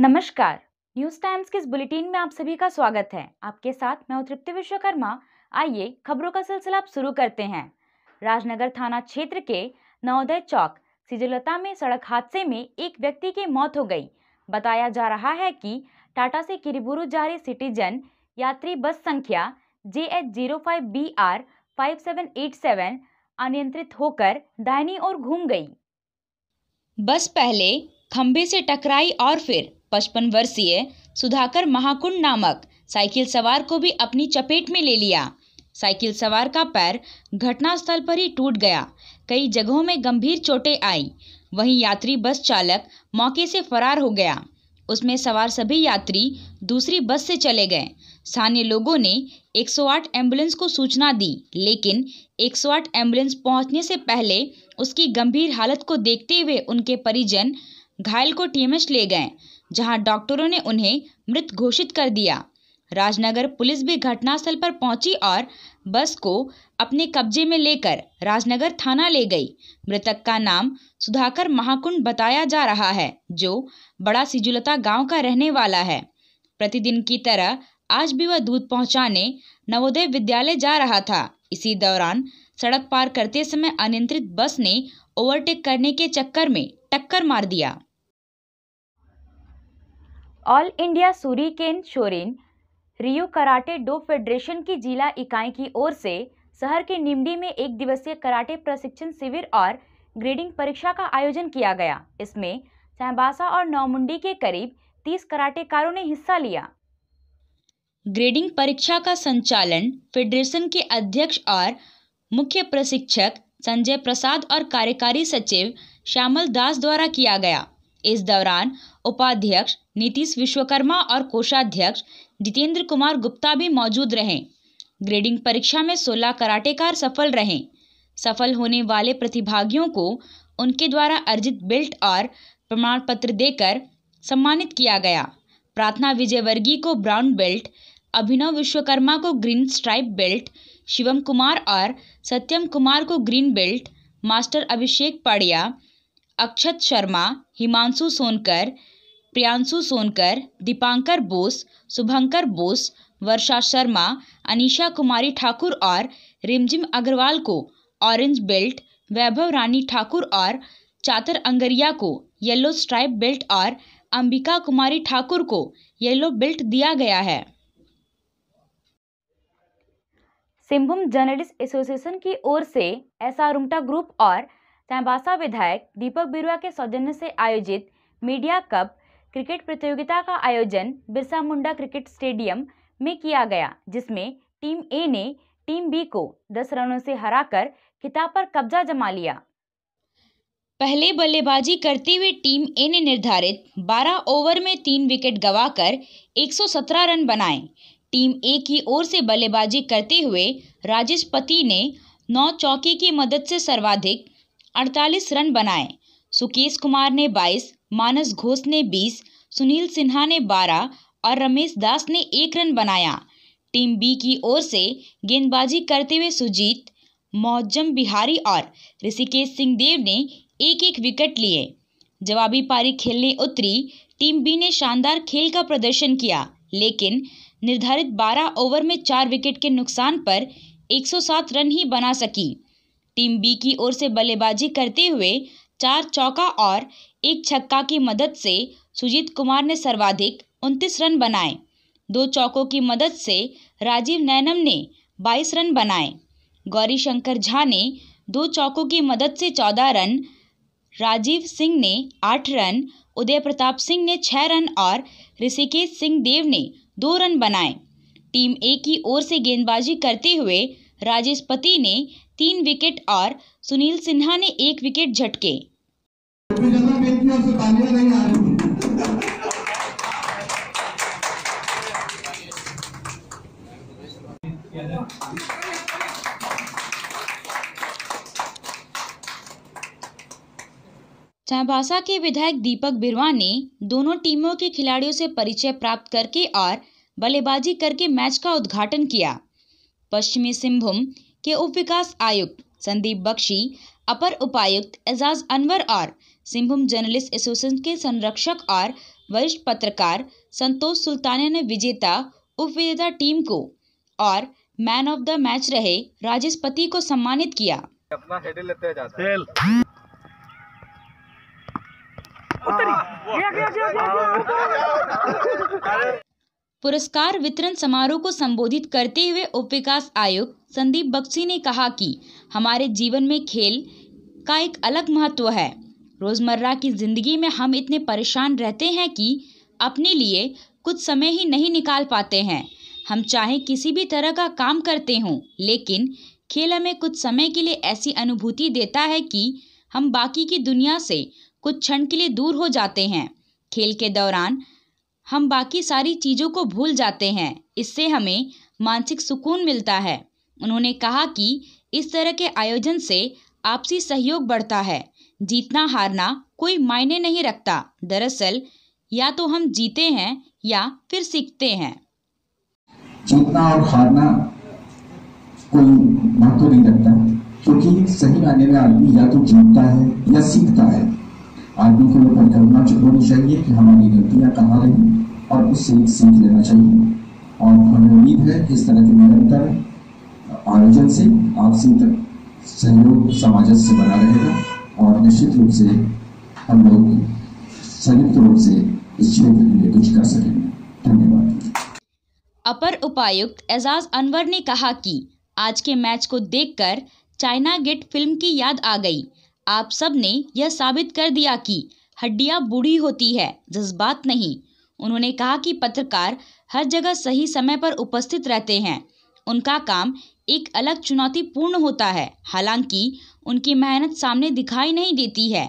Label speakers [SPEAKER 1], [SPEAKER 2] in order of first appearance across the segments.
[SPEAKER 1] नमस्कार news times के इस बुलेटिन में आप सभी का स्वागत है आपके साथ मैं तृप्ति विश्वकर्मा आइए खबरों का सिलसिला आप शुरू करते हैं राजनगर थाना क्षेत्र के नवोदय चौक सिजलता में सड़क हादसे में एक व्यक्ति की मौत हो गई बताया जा रहा है कि टाटा से किरीबुरु जा रही सिटीजन यात्री बस संख्या J H zero five B R five seven eight seven अनियंत्रित होकर दाहिनी ओर घूम गई बस पहले खंभे से टकराई और फिर पचपन वर्षीय सुधाकर महाकुंड नामक साइकिल सवार को भी अपनी चपेट में ले लिया साइकिल सवार का पैर घटनास्थल पर ही टूट गया कई जगहों में गंभीर चोटें आई वहीं यात्री बस चालक मौके से फरार हो गया उसमें सवार सभी यात्री दूसरी बस से चले गए स्थानीय लोगों ने 108 एम्बुलेंस को सूचना दी लेकिन 108 एम्बुलेंस पहुंचने से पहले उसकी गंभीर हालत को देखते हुए उनके परिजन घायल को टीएमएच ले गए जहां डॉक्टरों ने उन्हें मृत घोषित कर दिया राजनगर पुलिस भी घटनास्थल पर पहुंची और बस को अपने कब्जे में लेकर राजनगर थाना ले गई मृतक का नाम सुधाकर महाकुंड बताया जा रहा है जो बड़ा सिजुलता गांव का रहने वाला है प्रतिदिन की तरह आज भी वह दूध पहुंचाने नवोदय विद्यालय जा रहा था इसी दौरान सड़क पार करते समय अनियंत्रित बस ने ओवरटेक करने के चक्कर में टक्कर मार दिया all India Shuri ken Shorin Ryu karate do federation की जिला इकाई की ओर से शहर के निमडी में एक दिवसीय कराटे प्रशिक्षण शिविर और ग्रेडिंग परीक्षा का आयोजन किया गया इसमें सहबासा और नौमुंडी के करीब तीस कराटेकारों ने हिस्सा लिया ग्रेडिंग परीक्षा का संचालन फेडरेशन के अध्यक्ष और मुख्य प्रशिक्षक संजय प्रसाद और कार्यकारी सचिव श्यामल दास द्वारा किया गया इस दौरान उपाध्यक्ष नीतीश विश्वकर्मा और कोषाध्यक्ष जितेंद्र कुमार गुप्ता भी मौजूद रहे ग्रेडिंग परीक्षा में 16 कराटेकार सफल रहे सफल होने वाले प्रतिभागियों को उनके द्वारा अर्जित बेल्ट और प्रमाण पत्र देकर सम्मानित किया गया प्रार्थना विजयवर्गीय को ब्राउन बेल्ट अभिनव विश्वकर्मा को green stripe belt Shivam Kumar और सत्यम कुमार को green belt master Abhishek Padia Akshat Sharma Himanshu Sonkar Priyanshu Sonkar Dipankar Bose Shubhankar Bose Varsha Sharma Anisha Kumari Thakur और रिमझिम अग्रवाल को ऑरेंज बेल्ट वैभव रानी ठाकुर और चातर अंगरिया को येलो स्ट्राइप बेल्ट और अंबिका कुमारी ठाकुर को येलो बेल्ट दिया गया है सिंहभूम जर्नलिस्ट एसोसिएशन की ओर से ऐसा रुमटा ग्रुप और चैंबासा विधायक दीपक बिरुआ के सौजन्य से आयोजित मीडिया कप क्रिकेट प्रतियोगिता का आयोजन बिरसा मुंडा क्रिकेट स्टेडियम में किया गया जिसमें टीम ए ने टीम बी को दस रनों से हराकर खिताब पर कब्जा जमा लिया पहले बल्लेबाजी करते हुए टीम ए ने निर्धारित 12 ओवर में तीन विकेट गवाकर 117 रन बनाए टीम ए की ओर से बल्लेबाजी करते हुए राजेश पति ने नौ चौके की मदद से सर्वाधिक 48 रन बनाए सुकेश कुमार ने मानस घोष ने 20, सुनील सिन्हा ने 12 और रमेश दास ने एक रन बनाया टीम बी की ओर से गेंदबाजी करते हुए सुजीत मोहज्जम बिहारी और ऋषिकेश सिंहदेव ने एक एक विकेट लिए जवाबी पारी खेलने उतरी टीम बी ने शानदार खेल का प्रदर्शन किया लेकिन निर्धारित 12 ओवर में चार विकेट के नुकसान पर 107 रन ही बना सकी टीम बी की ओर से बल्लेबाजी करते हुए चार चौका और एक छक्का की मदद से सुजीत कुमार ने सर्वाधिक उनतीस रन बनाए दो चौकों की मदद से राजीव नैनम ने बाईस रन बनाए गौरी शंकर झा ने दो चौकों की मदद से चौदह रन राजीव सिंह ने आठ रन उदय प्रताप सिंह ने छः रन और ऋषिकेश सिंह देव ने दो रन बनाए टीम ए की ओर से गेंदबाजी करते हुए राजेश पति ने तीन विकेट और सुनील सिन्हा ने एक विकेट झटके चाबासा के विधायक दीपक बिरवा ने दोनों टीमों के खिलाड़ियों से परिचय प्राप्त करके और बल्लेबाजी करके मैच का उद्घाटन किया पश्चिमी सिंहभूम के उप विकास आयुक्त संदीप बख्शी अपर उपायुक्त एजाज अनवर और सिंहभूम जर्नलिस्ट एसोसिएशन के संरक्षक और वरिष्ठ पत्रकार संतोष सुल्तानिया ने विजेता उपविजेता टीम को और मैन ऑफ द मैच रहे राजेश पति को सम्मानित किया
[SPEAKER 2] अपना हेडल लेते जाते हैं
[SPEAKER 1] उतरी गया गया गया गया पुरस्कार वितरण समारोह को संबोधित करते हुए उप विकास आयुक्त संदीप बख्शी ने कहा कि हमारे जीवन में खेल का एक अलग महत्व है रोज़मर्रा की ज़िंदगी में हम इतने परेशान रहते हैं कि अपने लिए कुछ समय ही नहीं निकाल पाते हैं हम चाहे किसी भी तरह का काम करते हों लेकिन खेल हमें कुछ समय के लिए ऐसी अनुभूति देता है कि हम बाकी की दुनिया से कुछ क्षण के लिए दूर हो जाते हैं खेल के दौरान हम बाकी सारी चीज़ों को भूल जाते हैं इससे हमें मानसिक सुकून मिलता है उन्होंने कहा कि इस तरह के आयोजन से आपसी सहयोग बढ़ता है जीतना हारना कोई मायने नहीं रखता दरअसल या तो हम जीते हैं या फिर सीखते हैं
[SPEAKER 2] जीतना और हारना कोई महत्व नहीं रखता क्योंकि सही मायने में आदमी या तो जीतता है या सीखता है आदमी को लेकर कल्पना होनी चाहिए कि हमारी गलतियाँ कहाँ रही और उससे एक सीख लेना चाहिए और हमें उम्मीद है कि इस तरह के निरंतर आयोजन से आपसी तक सहयोग समाजस से बना रहेगा और निश्चित रूप से हम लोग संयुक्त रूप से इस क्षेत्र के लिए कुछ कर सकेंगे
[SPEAKER 1] धन्यवाद अपर उपायुक्त एजाज अनवर ने कहा कि आज के मैच को देखकर चाइना गेट फिल्म की याद आ गई आप सब ने यह साबित कर दिया कि हड्डियाँ बूढ़ी होती है जज्बात नहीं उन्होंने कहा कि पत्रकार हर जगह सही समय पर उपस्थित रहते हैं उनका काम एक अलग चुनौतीपूर्ण होता है हालांकि उनकी मेहनत सामने दिखाई नहीं देती है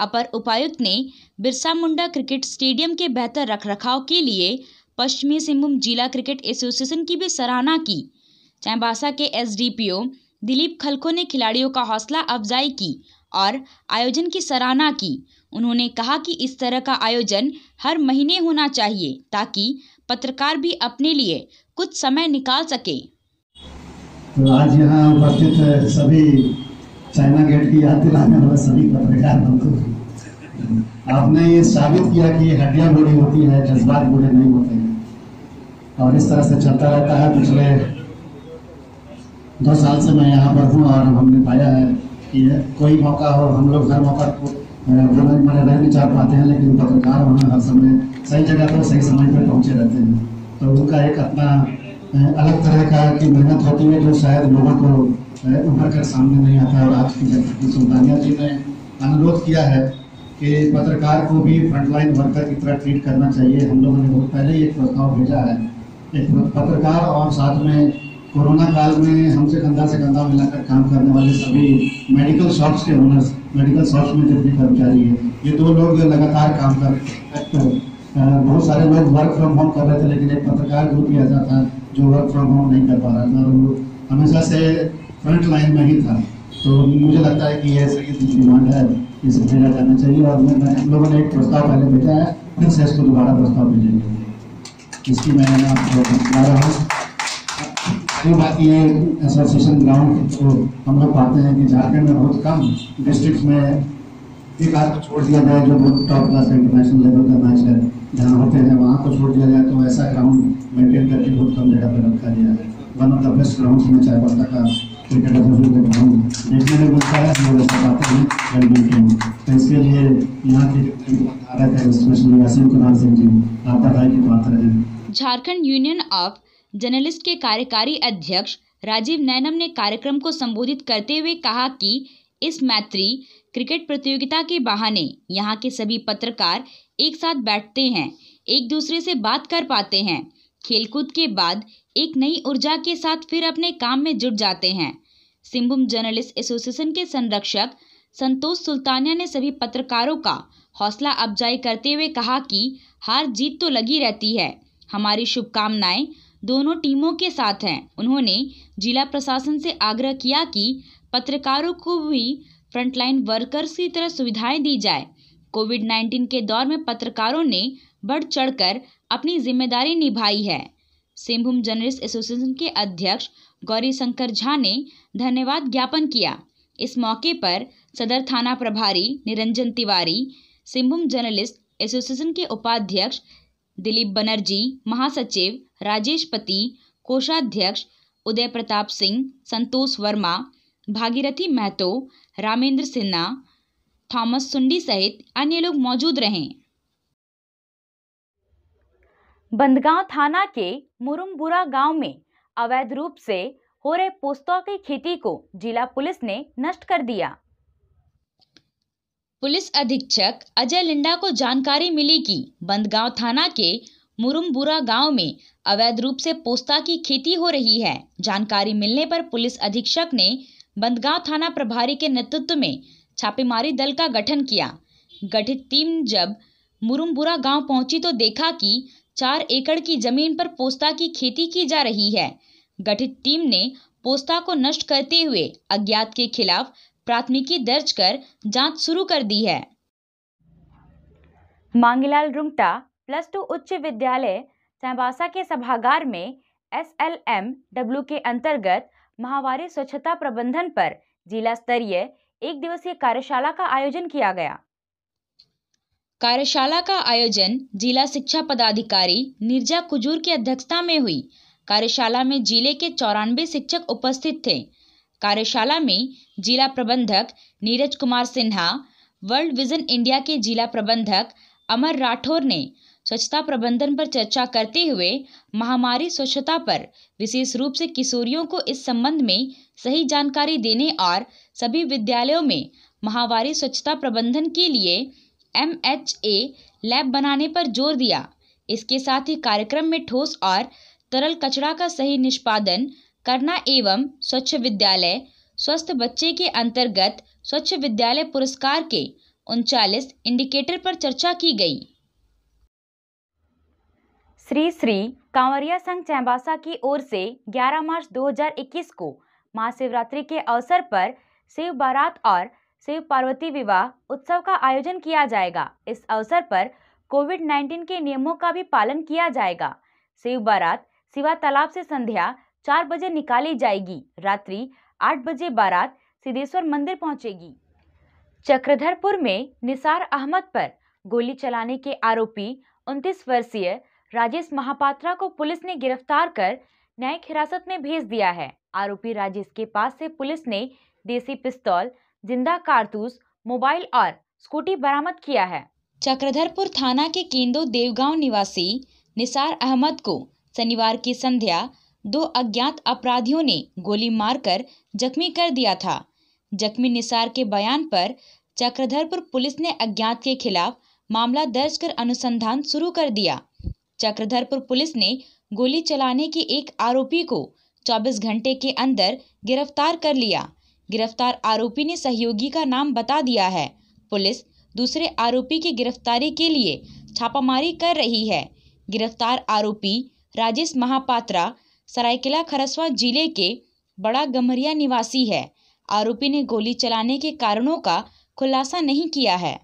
[SPEAKER 1] अपर उपायुक्त ने बिरसा मुंडा क्रिकेट स्टेडियम के बेहतर रखरखाव के लिए पश्चिमी सिंहभूम जिला क्रिकेट एसोसिएशन की भी सराहना की चैंबासा के एसडीपीओ दिलीप खलखो ने खिलाड़ियों का हौसला अफजाई की और आयोजन की सराहना की उन्होंने कहा कि इस तरह का आयोजन हर महीने होना चाहिए ताकि पत्रकार भी अपने लिए कुछ समय निकाल सके
[SPEAKER 2] तो आज यहाँ उपस्थित सभी चाइना गेट की याद दिलाने वाले सभी पत्रकार बंधु आपने ये साबित किया कि हड्डियाँ बुरी होती है जज्बात बड़े नहीं होते हैं और इस तरह से चलता रहता है पिछले दो साल से मैं यहाँ पर हूँ और हमने पाया है कि कोई मौका हो हम लोग हर मौका को भ्रमण रह नहीं चाह पाते हैं लेकिन पत्रकार होना हर समय सही जगह पर सही समय पर पहुँचे रहते हैं तो उनका एक अपना अलग तरह का कि मेहनत होती है जो शायद लोगों को उभर कर सामने नहीं आता और आज की जनता सुल्तानिया जी ने अनुरोध किया है कि पत्रकार को भी फ्रंटलाइन वर्कर की तरह ट्रीट करना चाहिए हम लोगों ने बहुत पहले ही एक प्रस्ताव भेजा है एक पत्रकार और साथ में कोरोना काल में हमसे कंधा से कंधा मिलाकर काम करने वाले सभी मेडिकल शॉप्स के ओनर्स मेडिकल शॉप्स में जितने कर्मचारी हैं ये दो लोग लगातार काम कर बहुत सारे लोग वर्क फ्रॉम होम कर रहे थे लेकिन एक पत्रकार ग्रुप भी ऐसा था जो वर्क फ्रॉम होम नहीं कर पा रहा था और वो हमेशा से फ्रंट लाइन में ही था तो मुझे लगता है कि ये सही डिमांड है इसे भेजा जाना चाहिए और मैं हम लोगों ने एक प्रस्ताव पहले भेजा है फिर से इसको दोबारा प्रस्ताव भेजेंगे इसकी मैं आपको बता रहा हूँ ये बात ये एसोसिएशन ग्राउंड तो हम लोग पाते हैं कि झारखंड में बहुत कम डिस्ट्रिक्ट में एक आध को छोड़ दिया जाए जो बहुत टॉप क्लास इंटरनेशनल लेवल का मैच है जहाँ होते हैं वहाँ को छोड़ दिया जाए तो ऐसा ग्राउंड मेंटेन करके बहुत कम जगह पर रखा गया है one of the best ground में चाहे बता का क्रिकेट एसोसिएशन ग्राउंड देखने में मिलता है हम लोग ऐसा पाते हैं बैडमिंटन तो इसके लिए यहाँ के आ रहे थे यासिम कुमार सिंह जी आपका भाई की बात रहे
[SPEAKER 1] झारखंड यूनियन ऑफ जर्नलिस्ट के कार्यकारी अध्यक्ष राजीव नैनम ने कार्यक्रम को संबोधित करते हुए कहा कि इस मैत्री क्रिकेट प्रतियोगिता के बहाने यहाँ के सभी पत्रकार एक साथ बैठते हैं एक दूसरे से बात कर पाते हैं खेलकूद के बाद एक नई ऊर्जा के साथ फिर अपने काम में जुट जाते हैं सिम्बुम जर्नलिस्ट एसोसिएशन के संरक्षक संतोष सुल्तानिया ने सभी पत्रकारों का हौसला अफजाई करते हुए कहा कि हार जीत तो लगी रहती है हमारी शुभकामनाएं दोनों टीमों के साथ हैं उन्होंने जिला प्रशासन से आग्रह किया कि पत्रकारों को भी फ्रंटलाइन वर्कर्स की तरह सुविधाएं दी जाए कोविड 19 के दौर में पत्रकारों ने बढ़ चढ़कर अपनी जिम्मेदारी निभाई है सिंहभूम जर्नलिस्ट एसोसिएशन के अध्यक्ष गौरी शंकर झा ने धन्यवाद ज्ञापन किया इस मौके पर सदर थाना प्रभारी निरंजन तिवारी सिंहभूम जर्नलिस्ट एसोसिएशन के उपाध्यक्ष दिलीप बनर्जी महासचिव राजेश पति कोषाध्यक्ष उदय प्रताप सिंह संतोष वर्मा भागीरथी महतो रामेंद्र सिन्हा थॉमस सुंडी सहित अन्य लोग मौजूद रहे बंदगांव थाना के मुरुमबुरा गांव में अवैध रूप से हो रहे पोस्तों की खेती को जिला पुलिस ने नष्ट कर दिया पुलिस अधीक्षक अजय लिंडा को जानकारी मिली कि बंदगांव थाना के मुरुमबुरा गांव में अवैध रूप से पोस्ता की खेती हो रही है जानकारी मिलने पर पुलिस अधीक्षक ने बंदगांव थाना प्रभारी के नेतृत्व में छापेमारी दल का गठन किया गठित टीम जब मुरुमबुरा गांव पहुंची तो देखा कि चार एकड़ की जमीन पर पोस्ता की खेती की जा रही है गठित टीम ने पोस्ता को नष्ट करते हुए अज्ञात के खिलाफ प्राथमिकी दर्ज कर जांच शुरू कर दी है मांगीलाल रुंगटा प्लस टू उच्च विद्यालय सहबासा के सभागार में एस एल एम डब्ल्यू के अंतर्गत महावारी स्वच्छता प्रबंधन पर जिला स्तरीय एक दिवसीय कार्यशाला का आयोजन किया गया कार्यशाला का आयोजन जिला शिक्षा पदाधिकारी निर्जा कुजूर की अध्यक्षता में हुई कार्यशाला में जिले के चौरानवे शिक्षक उपस्थित थे कार्यशाला में जिला प्रबंधक Neeraj Kumar Sinha world vision India के जिला प्रबंधक अमर राठौर ने स्वच्छता प्रबंधन पर चर्चा करते हुए महामारी स्वच्छता पर विशेष रूप से किशोरियों को इस संबंध में सही जानकारी देने और सभी विद्यालयों में महावारी स्वच्छता प्रबंधन के लिए एम लैब बनाने पर जोर दिया इसके साथ ही कार्यक्रम में ठोस और तरल कचरा का सही निष्पादन करना एवं स्वच्छ विद्यालय स्वस्थ बच्चे के अंतर्गत स्वच्छ विद्यालय पुरस्कार के उनचालीस इंडिकेटर पर चर्चा की गई श्री श्री कांवरिया संघ चैम्बासा की ओर से 11 मार्च 2021 को महाशिवरात्रि के अवसर पर शिव बारात और शिव पार्वती विवाह उत्सव का आयोजन किया जाएगा इस अवसर पर कोविड 19 के नियमों का भी पालन किया जाएगा शिव बारात शिवा तालाब से संध्या चार बजे निकाली जाएगी रात्रि आठ बजे बारात सिद्धेश्वर मंदिर पहुंचेगी चक्रधरपुर में निसार अहमद पर गोली चलाने के आरोपी उनतीस वर्षीय राजेश महापात्रा को पुलिस ने गिरफ्तार कर न्यायिक हिरासत में भेज दिया है आरोपी राजेश के पास से पुलिस ने देसी पिस्तौल जिंदा कारतूस मोबाइल और स्कूटी बरामद किया है चक्रधरपुर थाना के केंदो देवगांव निवासी निसार अहमद को शनिवार की संध्या दो अज्ञात अपराधियों ने गोली मारकर जख्मी कर दिया था जख्मी निसार के बयान पर चक्रधरपुर पुलिस ने अज्ञात के खिलाफ मामला दर्ज कर अनुसंधान शुरू कर दिया चक्रधरपुर पुलिस ने गोली चलाने के एक आरोपी को 24 घंटे के अंदर गिरफ्तार कर लिया गिरफ्तार आरोपी ने सहयोगी का नाम बता दिया है पुलिस दूसरे आरोपी की गिरफ्तारी के लिए छापामारी कर रही है गिरफ्तार आरोपी राजेश महापात्रा सरायकेला खरसवा जिले के बड़ा गमरिया निवासी है आरोपी ने गोली चलाने के कारणों का खुलासा नहीं किया है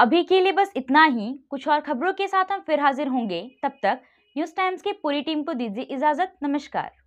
[SPEAKER 1] अभी के लिए बस इतना ही कुछ और खबरों के साथ हम फिर हाजिर होंगे तब तक न्यूज़ टाइम्स की पूरी टीम को दीजिए इजाज़त नमस्कार